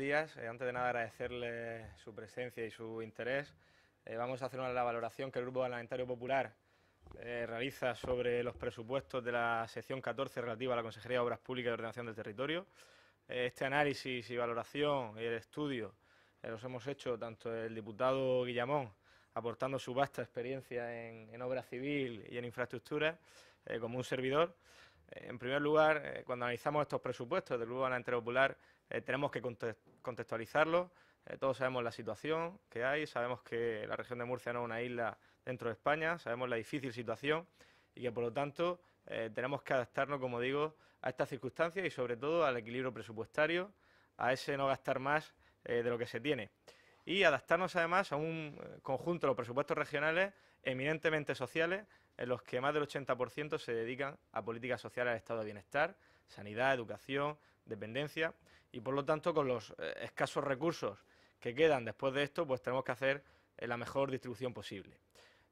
días. Eh, antes de nada, agradecerle su presencia y su interés. Eh, vamos a hacer una, valoración que el Grupo Parlamentario Popular eh, realiza sobre los presupuestos de la sección 14 relativa a la Consejería de Obras Públicas y Ordenación del Territorio. este análisis y valoración y el estudio los hemos hecho tanto el diputado Guillamón, aportando su vasta experiencia en, en obra civil y en infraestructuras, como un servidor. En primer lugar, cuando analizamos estos presupuestos del Grupo Parlamentario Popular, eh, tenemos que contextualizarlo. Eh, todos sabemos la situación que hay, sabemos que la región de Murcia no es una isla dentro de España, sabemos la difícil situación y que por lo tanto eh, tenemos que adaptarnos, como digo, a estas circunstancias y sobre todo al equilibrio presupuestario, a ese no gastar más de lo que se tiene. Y adaptarnos además a un conjunto de los presupuestos regionales eminentemente sociales, en los que más del 80% se dedican a políticas sociales al estado de bienestar, sanidad, educación, dependencia y por lo tanto con los eh, escasos recursos que quedan después de esto, pues tenemos que hacer eh, la mejor distribución posible.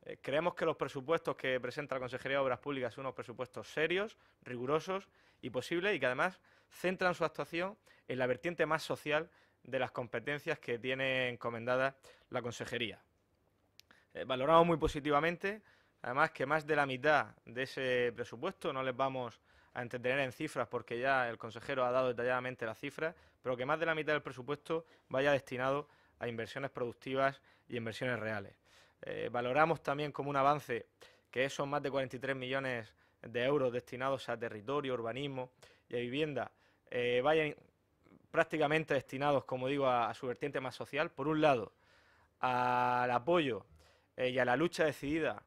Eh, creemos que los presupuestos que presenta la Consejería de Obras Públicas son unos presupuestos serios, rigurosos y posibles y que además centran su actuación en la vertiente más social de las competencias que tiene encomendada la Consejería. valoramos muy positivamente, además, que más de la mitad de ese presupuesto, no les vamos a entretener en cifras, porque ya el consejero ha dado detalladamente las cifras, pero que más de la mitad del presupuesto vaya destinado a inversiones productivas y inversiones reales. Eh, valoramos también como un avance que esos más de 43 millones de euros destinados a territorio, urbanismo y a vivienda eh, vayan prácticamente destinados, como digo, a, su vertiente más social. Por un lado, al apoyo eh, y a la lucha decidida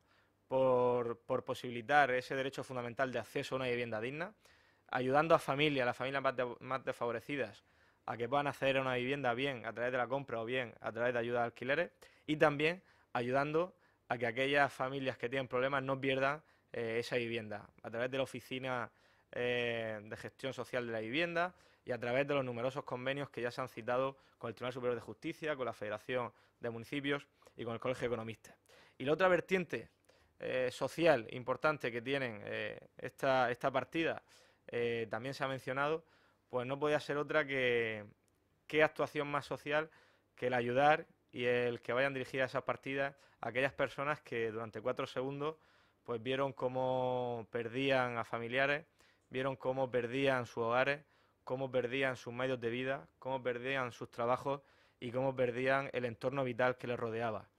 por, posibilitar ese derecho fundamental de acceso a una vivienda digna, ayudando a familias, a las familias más, desfavorecidas, a que puedan acceder a una vivienda bien a través de la compra o bien a través de ayuda de alquileres, y también ayudando a que aquellas familias que tienen problemas no pierdan eh, esa vivienda, a través de la oficina eh, de gestión social de la vivienda y a través de los numerosos convenios que ya se han citado con el Tribunal Superior de Justicia, con la Federación de Municipios y con el Colegio de Y la otra vertiente eh, social importante que tienen eh, esta, esta, partida, eh, también se ha mencionado, pues no podía ser otra que qué actuación más social que el ayudar y el que vayan dirigidas esas partidas a aquellas personas que durante cuatro segundos pues vieron cómo perdían a familiares, vieron cómo perdían sus hogares, cómo perdían sus medios de vida, cómo perdían sus trabajos y cómo perdían el entorno vital que les rodeaba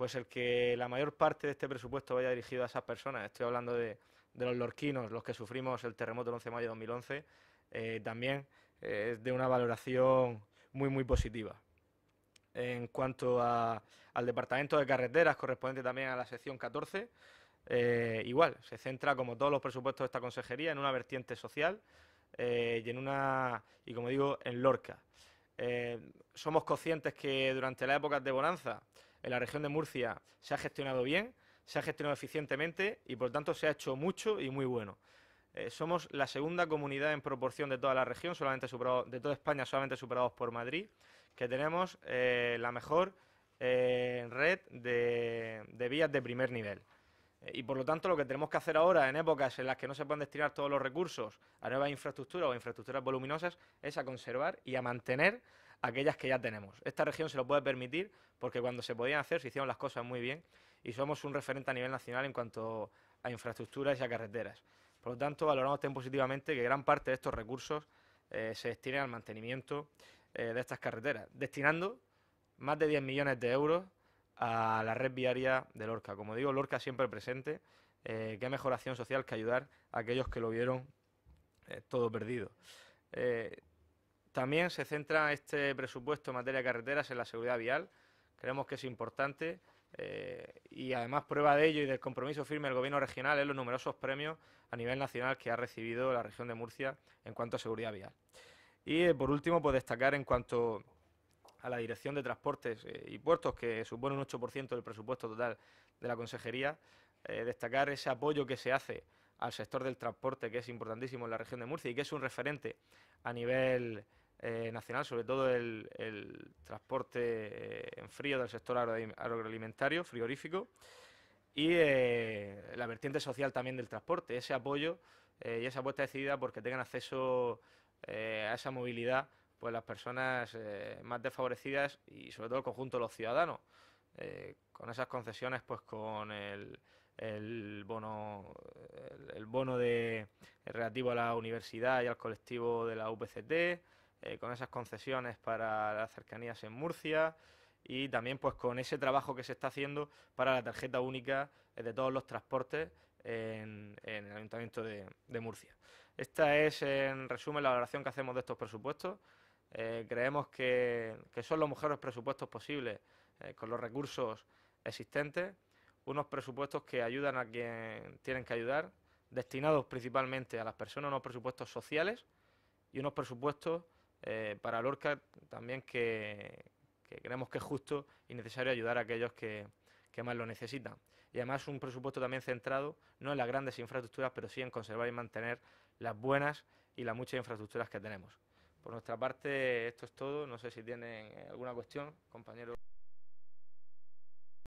pues el que la mayor parte de este presupuesto vaya dirigido a esas personas, estoy hablando de, los lorquinos, los que sufrimos el terremoto del 11 de mayo de 2011, eh, también eh, es de una valoración muy, muy positiva. En cuanto al Departamento de Carreteras, correspondiente también a la sección 14, eh, igual, se centra, como todos los presupuestos de esta consejería, en una vertiente social y en una, y como digo, en Lorca. somos conscientes que durante la época de bonanza, en la región de Murcia se ha gestionado bien, se ha gestionado eficientemente y por tanto se ha hecho mucho y muy bueno. Eh, somos la segunda comunidad en proporción de toda la región, solamente superado, de toda España, solamente superados por Madrid, que tenemos eh, la mejor eh, red de, de, vías de primer nivel. Y por lo tanto, lo que tenemos que hacer ahora, en épocas en las que no se pueden destinar todos los recursos a nuevas infraestructuras o infraestructuras voluminosas, es a conservar y a mantener aquellas que ya tenemos. Esta región se lo puede permitir porque cuando se podían hacer se hicieron las cosas muy bien y somos un referente a nivel nacional en cuanto a infraestructuras y a carreteras. Por lo tanto, valoramos positivamente que gran parte de estos recursos eh, se destinen al mantenimiento eh, de estas carreteras, destinando más de 10 millones de euros a la red viaria de Lorca. Como digo, Lorca siempre presente, eh, qué mejoración social que ayudar a aquellos que lo vieron eh, todo perdido. También se centra este presupuesto en materia de carreteras en la seguridad vial. Creemos que es importante eh, y además prueba de ello y del compromiso firme del Gobierno regional es los numerosos premios a nivel nacional que ha recibido la región de Murcia en cuanto a seguridad vial. Y eh, por último, pues destacar en cuanto a la Dirección de Transportes eh, y Puertos, que supone un 8% del presupuesto total de la Consejería, destacar ese apoyo que se hace al sector del transporte, que es importantísimo en la región de Murcia y que es un referente a nivel eh, nacional, sobre todo el, transporte eh, en frío del sector agroalimentario, frigorífico, y eh, la vertiente social también del transporte, ese apoyo y esa apuesta decidida porque tengan acceso a esa movilidad pues las personas más desfavorecidas y sobre todo el conjunto de los ciudadanos, con esas concesiones, pues con el, bono, de, relativo a la universidad y al colectivo de la UPCT, eh, con esas concesiones para las cercanías en Murcia y también pues con ese trabajo que se está haciendo para la tarjeta única eh, de todos los transportes en, el Ayuntamiento de, Murcia. Esta es en resumen la valoración que hacemos de estos presupuestos. Eh, creemos que, son los mejores presupuestos posibles con los recursos existentes, unos presupuestos que ayudan a quien tienen que ayudar, destinados principalmente a las personas, unos presupuestos sociales y unos presupuestos eh, para Lorca también que, creemos que es justo y necesario ayudar a aquellos que, que, más lo necesitan. Y además un presupuesto también centrado no en las grandes infraestructuras, pero sí en conservar y mantener las buenas y las muchas infraestructuras que tenemos. Por nuestra parte, esto es todo. No sé si tienen alguna cuestión, compañeros.